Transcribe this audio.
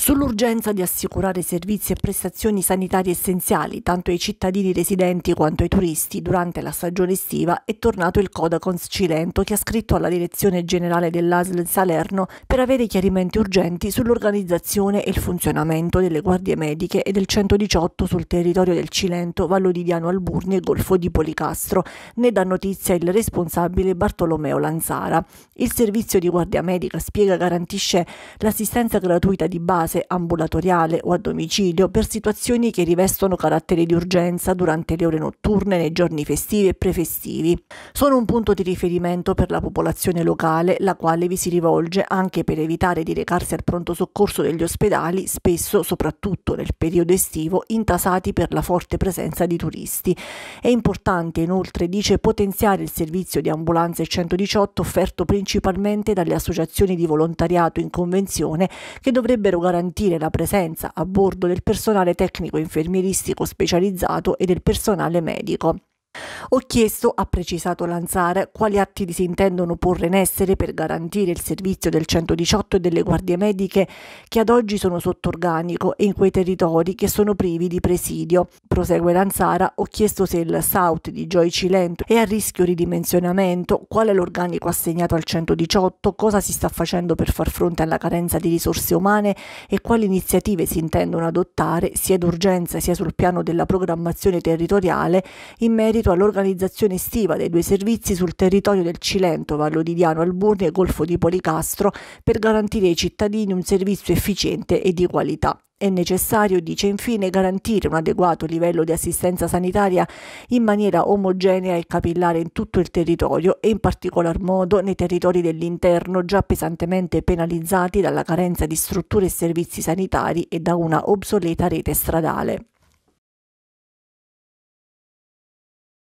sull'urgenza di assicurare servizi e prestazioni sanitarie essenziali tanto ai cittadini residenti quanto ai turisti durante la stagione estiva è tornato il Codacons Cilento che ha scritto alla direzione generale dell'ASL Salerno per avere chiarimenti urgenti sull'organizzazione e il funzionamento delle guardie mediche e del 118 sul territorio del Cilento, Vallo di Diano Alburni e Golfo di Policastro. Ne dà notizia il responsabile Bartolomeo Lanzara. Il servizio di guardia medica spiega garantisce l'assistenza gratuita di base base ambulatoriale o a domicilio per situazioni che rivestono carattere di urgenza durante le ore notturne, nei giorni festivi e prefestivi. Sono un punto di riferimento per la popolazione locale, la quale vi si rivolge anche per evitare di recarsi al pronto soccorso degli ospedali, spesso, soprattutto nel periodo estivo, intasati per la forte presenza di turisti. È importante inoltre, dice, potenziare il servizio di ambulanze 118 offerto principalmente dalle associazioni di volontariato in convenzione che dovrebbero garantire garantire la presenza a bordo del personale tecnico infermieristico specializzato e del personale medico. Ho chiesto, ha precisato Lanzare, quali atti si intendono porre in essere per garantire il servizio del 118 e delle guardie mediche che ad oggi sono sotto organico e in quei territori che sono privi di presidio. Prosegue Lanzara, ho chiesto se il South di Joy Cilento è a rischio ridimensionamento, qual è l'organico assegnato al 118, cosa si sta facendo per far fronte alla carenza di risorse umane e quali iniziative si intendono adottare sia d'urgenza sia sul piano della programmazione territoriale in merito rispetto all'organizzazione estiva dei due servizi sul territorio del Cilento, Vallo di Diano, Alburni e Golfo di Policastro per garantire ai cittadini un servizio efficiente e di qualità. È necessario, dice infine, garantire un adeguato livello di assistenza sanitaria in maniera omogenea e capillare in tutto il territorio e in particolar modo nei territori dell'interno già pesantemente penalizzati dalla carenza di strutture e servizi sanitari e da una obsoleta rete stradale.